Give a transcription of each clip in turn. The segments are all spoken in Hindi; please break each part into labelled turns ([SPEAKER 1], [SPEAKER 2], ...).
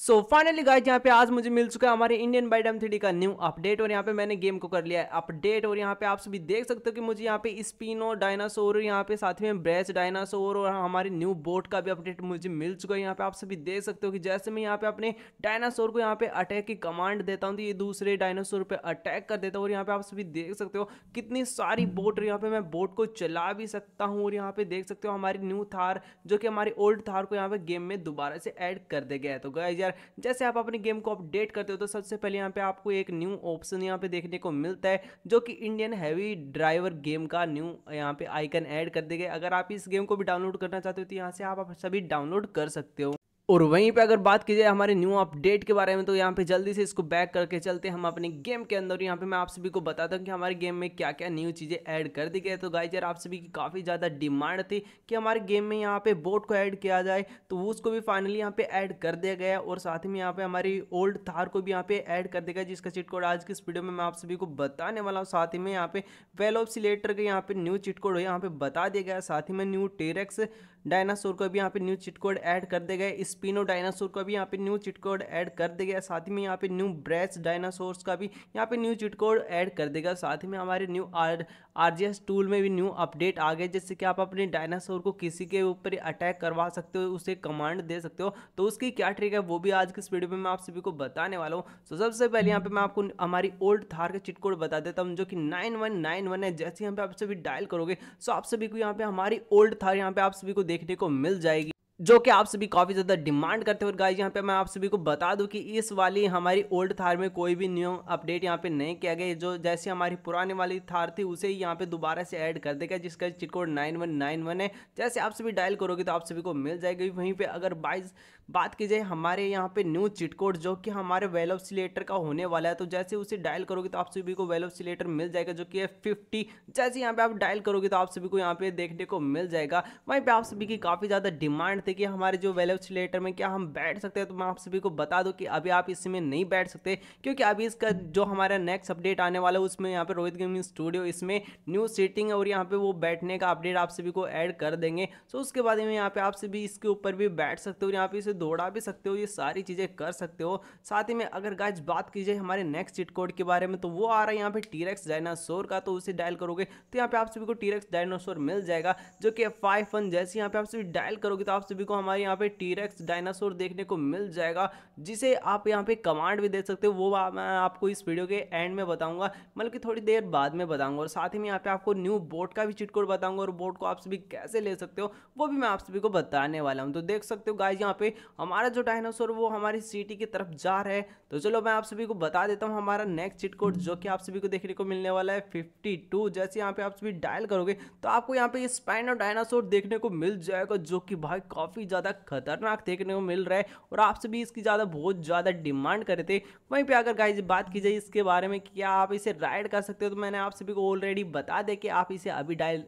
[SPEAKER 1] सो फाइनली गाइज यहाँ पे आज मुझे मिल चुका है हमारे इंडियन बाइडम थ्री का न्यू अपडेट और यहाँ पे मैंने गेम को कर लिया है अपडेट और यहाँ पे आप सभी देख सकते हो कि मुझे यहाँ पे स्पिनो डायनासोर यहाँ पे साथ में ब्रेस डायनासोर और हमारे न्यू बोट का भी अपडेट मुझे मिल चुका है यहाँ पे आप सभी देख सकते हो कि जैसे मैं यहाँ पे अपने डायनासोर को यहाँ पे अटैक की कमांड देता हूँ तो ये दूसरे डायनासोर पर अटैक कर देता हूँ और यहाँ पे आप सभी देख सकते हो कितनी सारी बोट और यहाँ पे मैं बोट को चला भी सकता हूँ और यहाँ पे देख सकते हो हमारी न्यू थार जो कि हमारी ओल्ड थार को यहाँ पे गेम में दोबारा से एड कर दे गया है तो गाइज यार जैसे आप अपने गेम को अपडेट करते हो तो सबसे पहले यहाँ पे आपको एक न्यू ऑप्शन यहाँ पे देखने को मिलता है जो कि इंडियन हैवी ड्राइवर गेम का न्यू यहाँ पे आइकन ऐड कर देगा अगर आप इस गेम को भी डाउनलोड करना चाहते हो तो यहाँ से आप सभी डाउनलोड कर सकते हो और वहीं पे अगर बात की जाए हमारे न्यू अपडेट के बारे में तो यहाँ पे जल्दी से इसको बैक करके चलते हम अपने गेम के अंदर यहाँ पे मैं आप सभी को बताता हूँ कि हमारे गेम में क्या क्या न्यू चीज़ें ऐड कर दी गई तो गाइज यार आप सभी की काफ़ी ज़्यादा डिमांड थी कि हमारे गेम में यहाँ पे बोट को ऐड किया जाए तो उसको भी फाइनली यहाँ पर ऐड कर दिया गया और साथ ही में यहाँ पर हमारी ओल्ड थार को भी यहाँ पर ऐड कर देगा जिसका चिटकोड आज की इस वीडियो में मैं आप सभी को बताने वाला हूँ साथ ही में यहाँ पे वेल ऑफ सिलेटर के यहाँ पर न्यू चिटकोड यहाँ पर बता दिया गया साथ ही में न्यू टेरेक्स डायनासोर को भी यहाँ पर न्यू चिटकोड ऐड कर दिया गया इस स्पिनो डायनासोर का भी यहाँ पे न्यू चिट कोड ऐड कर देगा साथ ही में यहाँ पे न्यू ब्रेस डायनासोर्स का भी यहाँ पे न्यू चिट कोड ऐड कर देगा साथ ही में हमारे न्यू आर आरजीएस टूल में भी न्यू अपडेट आ गए जिससे कि आप अपने डायनासोर को किसी के ऊपर अटैक करवा सकते हो उसे कमांड दे सकते हो तो उसकी क्या ट्रिक है वो भी आज की इस वीडियो में मैं आप सभी को बताने वाला हूँ तो सबसे पहले यहाँ पे मैं आपको हमारी ओल्ड थार का चिट कोड बता देता हूँ जो कि नाइन वन नाइन वन है जैसे यहाँ पे आप सभी डायल करोगे सो तो आप सभी को यहाँ पे हमारी ओल्ड थार यहाँ पे आप सभी को देखने को मिल जाएगी जो कि आप सभी काफ़ी ज़्यादा डिमांड करते हो गाइज यहाँ पे मैं आप सभी को बता दूं कि इस वाली हमारी ओल्ड थार में कोई भी न्यू अपडेट यहाँ पे नहीं किया गया जो जैसे हमारी पुराने वाली थार थी उसे ही यहाँ पे दोबारा से ऐड कर देगा जिसका cheat code nine one nine one है जैसे आप सभी डायल करोगे तो आप सभी को मिल जाएगी वहीं पर अगर बाइज बात की जाए हमारे यहाँ पे न्यू कोड जो कि हमारे वेल ऑफ सिलेटर का होने वाला है तो जैसे उसे डायल करोगे तो आप सभी को वेल ऑफ सिलेटर मिल जाएगा जो कि है फिफ्टी जैसे यहाँ पे आप डायल करोगे तो आप सभी को यहाँ पे देखने को मिल जाएगा वहीं पे आप सभी की काफ़ी ज़्यादा डिमांड थी कि हमारे जो वेल सिलेटर में क्या हम बैठ सकते हैं तो मैं आप सभी को बता दूँ कि अभी आप इसमें नहीं बैठ सकते क्योंकि अभी इसका जो हमारा नेक्स्ट अपडेट आने वाला है उसमें यहाँ पर रोहित गेमिंग स्टूडियो इसमें न्यू सीटिंग और यहाँ पर वो बैठने का अपडेट आप सभी को ऐड कर देंगे सो तो उसके बाद में यहाँ पर आप सभी इसके ऊपर भी बैठ सकते हो यहाँ पर इसे दौड़ा भी सकते हो ये सारी चीज़ें कर सकते हो साथ ही में अगर गाइज बात की जाए हमारे नेक्स्ट चिट कोड के बारे में तो वो आ रहा है यहाँ पे टीरेक्स डायनासोर का तो उसे डायल करोगे तो यहाँ पे आप सभी को टीरेक्स डायनासोर मिल जाएगा जो कि फाइव वन जैसे यहाँ पे आप सभी डायल करोगे तो आप सभी को हमारे यहाँ पे टीरेक्स डायनासोर देखने को मिल जाएगा जिसे आप यहाँ पे कमांड भी दे सकते हो वो मैं आपको इस वीडियो के एंड में बताऊंगा मतलब कि थोड़ी देर बाद में बताऊंगा और साथ ही में यहाँ पे आपको न्यू बोट का भी चिट कोड बताऊंगा और बोट को आप सभी कैसे ले सकते हो वो भी मैं आप सभी को बताने वाला हूँ तो देख सकते हो गाइज यहाँ पे हमारा जो डायनासोर वो हमारी सिटी की तरफ जा रहा है तो चलो मैं आप सभी को बता देता हूँ हमारा नेक्स्ट चिट कोड जो कि आप सभी को देखने को मिलने वाला है फिफ्टी टू जैसे यहाँ पे आप सभी डायल करोगे तो आपको यहाँ पे ये स्पाइन और डायनासोर देखने को मिल जाएगा जो कि भाई काफ़ी ज़्यादा खतरनाक देखने को मिल रहा है और आप सभी इसकी ज़्यादा बहुत ज़्यादा डिमांड करे थे वहीं पर अगर गाइज बात की जाए इसके बारे में क्या आप इसे राइड कर सकते हो तो मैंने आप सभी को ऑलरेडी बता दे कि आप इसे अभी डायल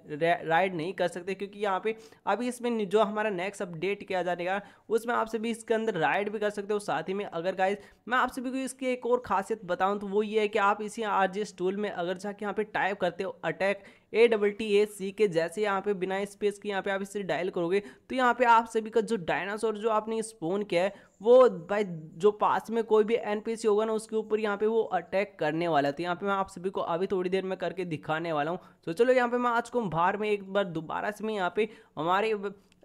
[SPEAKER 1] राइड नहीं कर सकते क्योंकि यहाँ पे अभी इसमें जो हमारा नेक्स्ट अपडेट किया जाने का उसमें आप आपसे भी इसके अंदर राइड भी कर सकते हो साथ ही में अगर गाइज मैं आप सभी को इसकी एक और खासियत बताऊँ तो वो ये है कि आप इसी आर टूल में अगर जाके यहाँ पे टाइप करते हो attack A double T A C के जैसे यहाँ पे बिना स्पेस के यहाँ पे आप इसे डायल करोगे तो यहाँ पे आप सभी का जो डायनासोर जो आपने स्पोन किया है वो भाई जो पास में कोई भी एनपीसी होगा ना उसके ऊपर यहाँ पे वो अटैक करने वाला था तो यहाँ पे मैं आप सभी को अभी थोड़ी देर में करके दिखाने वाला हूँ तो चलो यहाँ पे मैं आज को बाहर में एक बार दोबारा से मैं यहाँ पे हमारे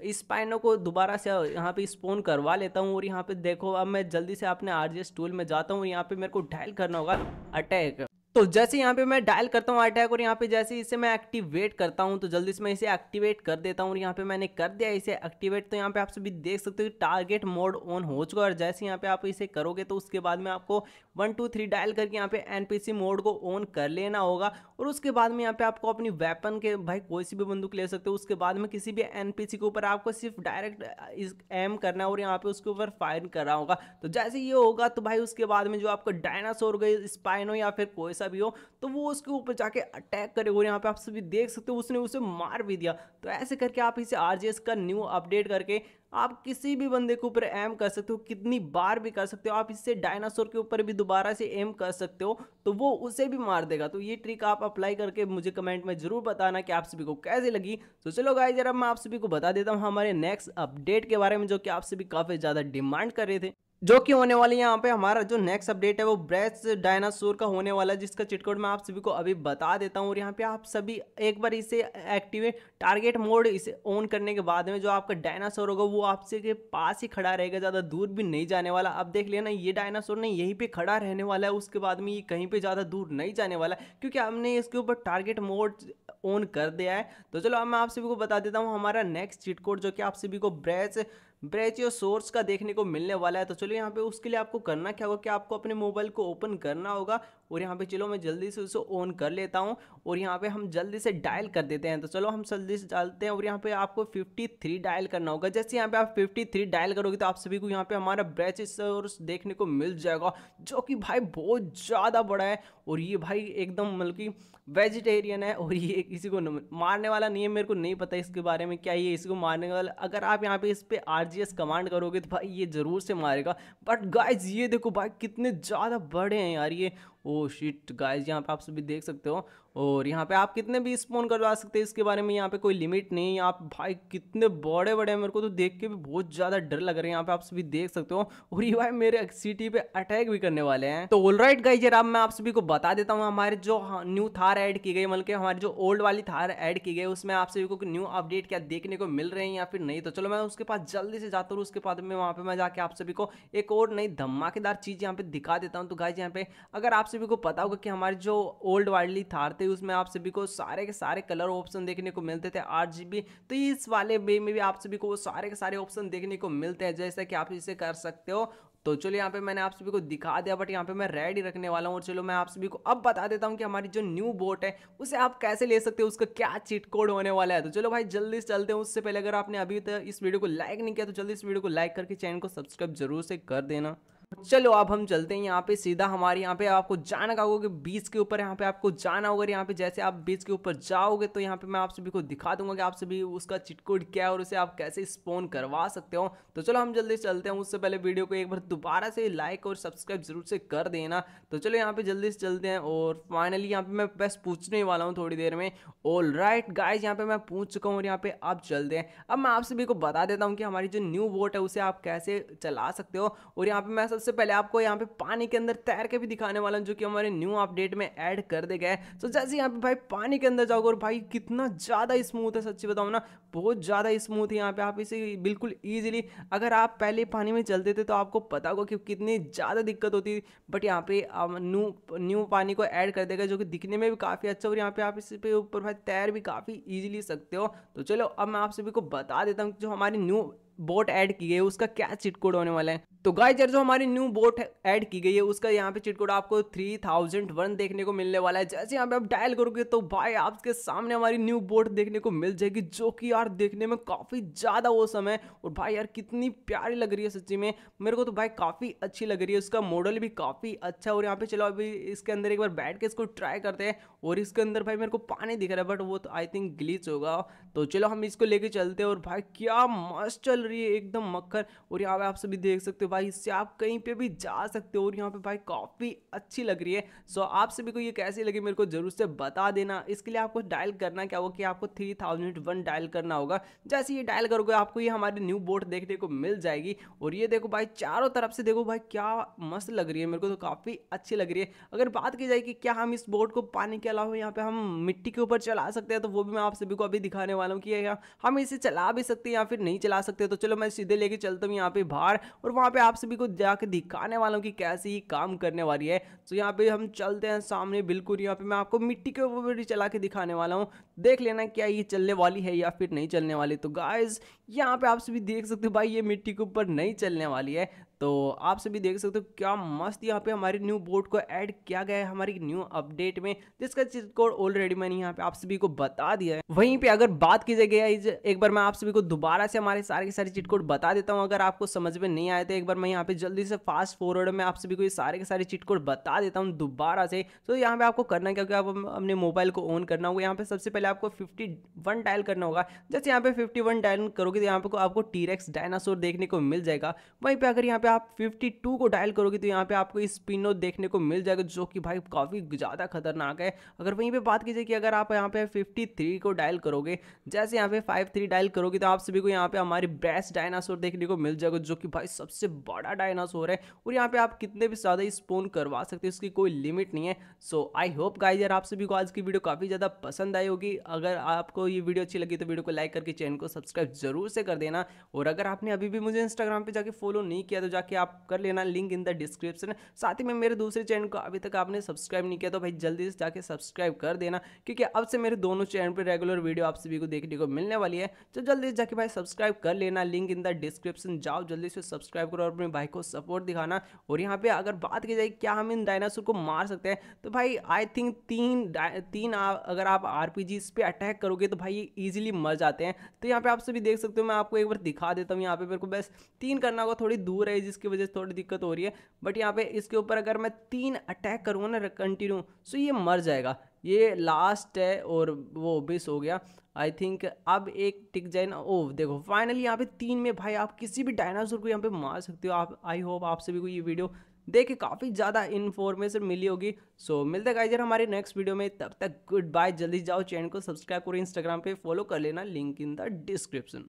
[SPEAKER 1] इस पाइनो को दोबारा से यहाँ पे स्पोन करवा लेता हूँ और यहाँ पे देखो अब मैं जल्दी से अपने आर जी टूल में जाता हूँ यहाँ पे मेरे को डायल करना होगा अटैक तो जैसे यहाँ पे मैं डायल करता हूँ अटैक और यहाँ पे जैसे इसे मैं एक्टिवेट करता हूँ तो जल्दी से मैं इसे एक्टिवेट कर देता हूँ और यहाँ पे मैंने कर दिया इसे एक्टिवेट तो यहाँ पे आप सभी देख सकते हो कि टारगेट मोड ऑन हो चुका है और जैसे यहाँ पे आप इसे करोगे तो उसके बाद में आपको वन टू थ्री डायल करके यहाँ पे एनपीसी मोड को ऑन कर लेना होगा और उसके बाद में यहाँ पे आपको अपनी वेपन के भाई कोई सी भी बंदूक ले सकते हो उसके बाद में किसी भी एनपीसी के ऊपर आपको सिर्फ डायरेक्ट एम करना है और यहाँ पे उसके ऊपर फायर करना होगा तो जैसे ये होगा तो भाई उसके बाद में जो आपका डायनासोर गई स्पाइनो या फिर कोई सा भी हो तो वो उसके ऊपर जाके अटैक करे और यहाँ पे आप सभी देख सकते हो उसने उसे मार भी दिया तो ऐसे करके आप इसे आर का न्यू अपडेट करके आप किसी भी बंदे के ऊपर एम कर सकते हो कितनी बार भी कर सकते हो आप इससे डायनासोर के ऊपर भी दोबारा से एम कर सकते हो तो वो उसे भी मार देगा तो ये ट्रिक आप अप्लाई करके मुझे कमेंट में ज़रूर बताना कि आप सभी को कैसे लगी तो चलो गाई जरा मैं आप सभी को बता देता हूँ हमारे नेक्स्ट अपडेट के बारे में जो कि आप सभी काफ़ी ज़्यादा डिमांड कर रहे थे जो कि होने वाली है यहाँ पे हमारा जो नेक्स्ट अपडेट है वो ब्रेस डायनासोर का होने वाला है जिसका चिटकोड मैं आप सभी को अभी बता देता हूँ और यहाँ पे आप सभी एक बार इसे एक्टिवेट टारगेट मोड इसे ऑन करने के बाद में जो आपका डायनासोर होगा वो आपसे के पास ही खड़ा रहेगा ज़्यादा दूर भी नहीं जाने वाला अब देख लिया ये डायनासोर नहीं यहीं पर खड़ा रहने वाला है उसके बाद में ये कहीं पर ज़्यादा दूर नहीं जाने वाला क्योंकि हमने इसके ऊपर टारगेट मोड ऑन कर दिया है तो चलो अब मैं आप सभी को बता देता हूँ हमारा नेक्स्ट चिटकोड जो कि आप सभी को ब्रेस ब्रेचियोसोर्स का देखने को मिलने वाला है तो चलिए यहाँ पे उसके लिए आपको करना क्या होगा कि आपको अपने मोबाइल को ओपन करना होगा और यहाँ पे चलो मैं जल्दी से उसे ऑन कर लेता हूँ और यहाँ पे हम जल्दी से डायल कर देते हैं तो चलो हम जल्दी से डालते हैं और यहाँ पे आपको 53 डायल करना होगा जैसे यहाँ पे आप 53 डायल करोगे तो आप सभी को यहाँ पे हमारा ब्रैच सोर्स देखने को मिल जाएगा जो कि भाई बहुत ज़्यादा बड़ा है और ये भाई एकदम मतलब कि वेजिटेरियन है और ये किसी को मारने वाला नहीं है मेरे को नहीं पता इसके बारे में क्या ये इसी को मारने वाला अगर आप यहाँ पे इस पर आर कमांड करोगे तो भाई ये ज़रूर से मारेगा बट गाइज ये देखो भाई कितने ज़्यादा बड़े हैं यार ये ओ शिट गाइस यहाँ पे आप सभी देख सकते हो और यहाँ पे आप कितने भी स्पॉन करवा सकते हैं इसके बारे में यहाँ पे कोई लिमिट नहीं आप भाई कितने बड़े बड़े मेरे को तो देख के भी बहुत ज़्यादा डर लग रहे हैं यहाँ पे आप सभी देख सकते हो और ये भाई मेरे सिटी पे अटैक भी करने वाले हैं तो ऑल राइट गाइजर अब मैं आप सभी को बता देता हूँ हमारे जो न्यू थार ऐड की गई मतलब हमारी जो ओल्ड वाली थार ऐड की गई उसमें आप सभी को न्यू अपडेट क्या देखने को मिल रहे हैं या फिर नहीं तो चलो मैं उसके पास जल्दी से जाता हूँ उसके बाद में वहाँ पे मैं जाके आप सभी को एक और नई धमाकेदार चीज़ यहाँ पे दिखा देता हूँ तो गाइज यहाँ पे अगर आप सभी को पता होगा कि हमारी जो ओल्ड वाली थार थे थे उसमें आप सभी को सारे के सारे कलर ऑप्शन देखने को मिलते थे आठ तो इस वाले वे में भी आप सभी को वो सारे के सारे ऑप्शन देखने को मिलते हैं जैसे कि आप इसे कर सकते हो तो चलो यहाँ पे मैंने आप सभी को दिखा दिया बट यहाँ पे मैं रेड ही रखने वाला हूँ और चलो मैं आप सभी को अब बता देता हूँ कि हमारी जो न्यू बोट है उसे आप कैसे ले सकते हो उसका क्या चीट कोड होने वाला है तो चलो भाई जल्दी से चलते हैं उससे पहले अगर आपने अभी तक इस वीडियो को लाइक नहीं किया तो जल्दी इस वीडियो को लाइक करके चैनल को सब्सक्राइब जरूर से कर देना चलो अब हम चलते हैं यहाँ पे सीधा हमारे यहाँ पे आपको जाना होगा कि बीच के ऊपर यहाँ पे आपको जाना होगा यहाँ पे जैसे आप बीच के ऊपर जाओगे तो यहाँ पे मैं आप सभी को दिखा दूंगा कि आप सभी उसका चिटकोड क्या है और उसे आप कैसे स्पोन करवा सकते हो तो चलो हम जल्दी चलते हैं उससे पहले वीडियो को एक बार दोबारा से लाइक और सब्सक्राइब जरूर से कर देना तो चलो यहाँ पे जल्दी से चलते हैं और फाइनली यहाँ पे मैं बस पूछने वाला हूँ थोड़ी देर में ऑल राइट गाइज यहाँ पे मैं पूछ चुका हूँ और यहाँ पे आप चलते हैं अब मैं आप सभी को बता देता हूँ कि हमारी जो न्यू बोट है उसे आप कैसे चला सकते हो और यहाँ पे मैं सब सबसे पहले आपको यहाँ पे पानी के अंदर तैर के भी दिखाने वाला हूँ जो कि हमारे न्यू अपडेट में ऐड कर दे गए तो जैसे यहाँ पे भाई पानी के अंदर जाओगे और भाई कितना ज़्यादा स्मूथ है सच्ची बताऊँ ना बहुत ज़्यादा स्मूथ है यहाँ पे आप इसे बिल्कुल ईजिली अगर आप पहले पानी में चलते थे तो आपको पता होगा कि कितनी ज़्यादा दिक्कत होती बट यहाँ पे न्यू न्यू पानी को ऐड कर देगा जो कि दिखने में भी काफ़ी अच्छा और यहाँ पे आप इस ऊपर भाई तैर भी काफ़ी ईजिली सकते हो तो चलो अब मैं आप सभी को बता देता हूँ जो हमारी न्यू बोट ऐड की है उसका क्या चिट कोड होने वाला है तो गाइज यार जो हमारी न्यू बोट ऐड की गई है उसका यहाँ पे चिटकोड आपको थ्री थाउजेंड वन देखने को मिलने वाला है जैसे यहाँ पे आप डायल करोगे तो भाई आपके सामने हमारी न्यू बोट देखने को मिल जाएगी जो कि यार देखने में काफ़ी ज़्यादा वो है और भाई यार कितनी प्यारी लग रही है सच्ची में मेरे को तो भाई काफ़ी अच्छी लग रही है उसका मॉडल भी काफ़ी अच्छा और यहाँ पे चलो अभी इसके अंदर एक बार बैठ के इसको ट्राई करते हैं और इसके अंदर भाई मेरे को पानी दिख रहा है बट वो तो आई थिंक ग्लीच होगा तो चलो हम इसको लेके चलते हैं और भाई क्या मस्त चल रही है एकदम मक्खर और यहाँ पे आप सभी देख सकते हो भाई इससे आप कहीं पे भी जा सकते हो और यहाँ पे भाई काफ़ी अच्छी लग रही है सो so, आप सभी को ये कैसी लगी मेरे को जरूर से बता देना इसके लिए आपको डायल करना क्या होगा कि आपको थ्री थाउजेंड वन डायल करना होगा जैसे ये डायल करोगे आपको ये हमारी न्यू बोट देखने को मिल जाएगी और ये देखो भाई चारों तरफ से देखो भाई क्या मस्त लग रही है मेरे को तो काफ़ी अच्छी लग रही है अगर बात की जाए कि क्या हम इस बोट को पानी के अलावा यहाँ पे हम मिट्टी के ऊपर चला सकते हैं तो वो भी मैं आप सभी को अभी दिखाने वाला हूँ कि हम इसे चला भी सकते हैं या फिर नहीं चला सकते तो चलो मैं सीधे लेके चलता हूँ यहाँ पे बाहर और वहाँ पे आप सभी को जाके दिखाने वाला हूँ कि कैसे ये काम करने वाली है तो यहाँ पे हम चलते हैं सामने बिल्कुल यहाँ पे मैं आपको मिट्टी के ऊपर भी चला के दिखाने वाला हूँ देख लेना क्या ये चलने वाली है या फिर नहीं चलने वाली तो गाइज यहाँ पे आप सभी देख सकते हो भाई ये मिट्टी के ऊपर नहीं चलने वाली है तो आप सभी देख सकते हो क्या मस्त यहाँ पे हमारे न्यू बोर्ड को ऐड किया गया है हमारी न्यू अपडेट में जिसका चीज कोड ऑलरेडी मैंने यहाँ पे आप सभी को बता दिया है वहीं पे अगर बात की जाए एक बार मैं आप सभी को दोबारा से हमारे सारे के सारे चीट कोड बता देता हूँ अगर आपको समझ में नहीं आए तो एक बार मैं यहाँ पे जल्दी से फास्ट फॉरवर्ड में आप सभी को ये सारे के सारे चीट कोड बता देता हूँ दोबारा से तो यहाँ पे आपको करना क्योंकि आप अपने मोबाइल को ऑन करना होगा यहाँ पे सबसे पहले आपको फिफ्टी वन डायल करना होगा जैसे यहाँ पे फिफ्टी वन डायल करोगे तो यहाँ पे आपको टीरेक्स डायनासोर देखने को मिल जाएगा वहीं पे अगर यहाँ पे आप 52 को डायल करोगे तो यहाँ पे आपको स्पिन नोट देखने को मिल जाएगा जो कि भाई काफ़ी ज़्यादा खतरनाक है अगर वहीं पे बात कीजिए कि अगर आप यहाँ पे 53 को डायल करोगे जैसे यहाँ पे 53 डायल करोगे तो आप सभी को यहाँ पे हमारी बेस्ट डायनासोर देखने को मिल जाएगा जो कि भाई सबसे बड़ा डायनासोर है और यहाँ पे आप कितने भी ज़्यादा स्पोन करवा सकते हो इसकी कोई लिमिट नहीं है सो आई होप गाइज यार आप सभी को आज की वीडियो काफ़ी ज़्यादा पसंद आई होगी अगर आपको ये वीडियो अच्छी लगी तो वीडियो को लाइक करके चैनल को सब्सक्राइब जरूर से कर देना और अगर आपने अभी भी मुझे इंस्टाग्राम पर जाके फॉलो नहीं किया तो जाके आप कर लेना लिंक इन द डिस्क्रिप्शन साथ ही में मेरे दूसरे चैनल को अभी तक आपने सब्सक्राइब नहीं किया तो भाई जल्दी से जाके सब्सक्राइब कर देना क्योंकि अब से मेरे दोनों चैनल पर रेगुलर वीडियो आप सभी को देखने को मिलने वाली है तो जल्दी से जाके भाई सब्सक्राइब कर लेना लिंक इन द डिस्क्रिप्शन जाओ जल्दी से सब्सक्राइब करो और अपने भाई को सपोर्ट दिखाना और यहाँ पे अगर बात की जाए क्या हम इन डायनासोर को मार सकते हैं तो भाई आई थिंक तीन तीन अगर आप आर पे अटैक करोगे तो भाई ये ईजिली मर जाते हैं तो यहाँ पे आप सभी देख सकते हो मैं आपको एक बार दिखा देता हूँ यहाँ पे मेरे को बस तीन करना होगा थोड़ी दूर है जिसकी वजह से थोड़ी दिक्कत हो रही है बट यहाँ पे इसके ऊपर अगर मैं तीन अटैक करूँगा ना कंटिन्यू सो तो ये मर जाएगा ये लास्ट है और वो बिस हो गया आई थिंक अब एक टिक जाए ना ओ oh, देखो फाइनली यहाँ पे तीन में भाई आप किसी भी डायनासोर को यहाँ पे मार सकते हो आप आई होप आप सभी को ये वीडियो देख के काफ़ी ज़्यादा इन्फॉर्मेशन मिली होगी सो so, मिलते गाइजर हमारे नेक्स्ट वीडियो में तब तक गुड बाय जल्दी जाओ चैनल को सब्सक्राइब करो इंस्टाग्राम पे फॉलो कर लेना लिंक इन द डिस्क्रिप्शन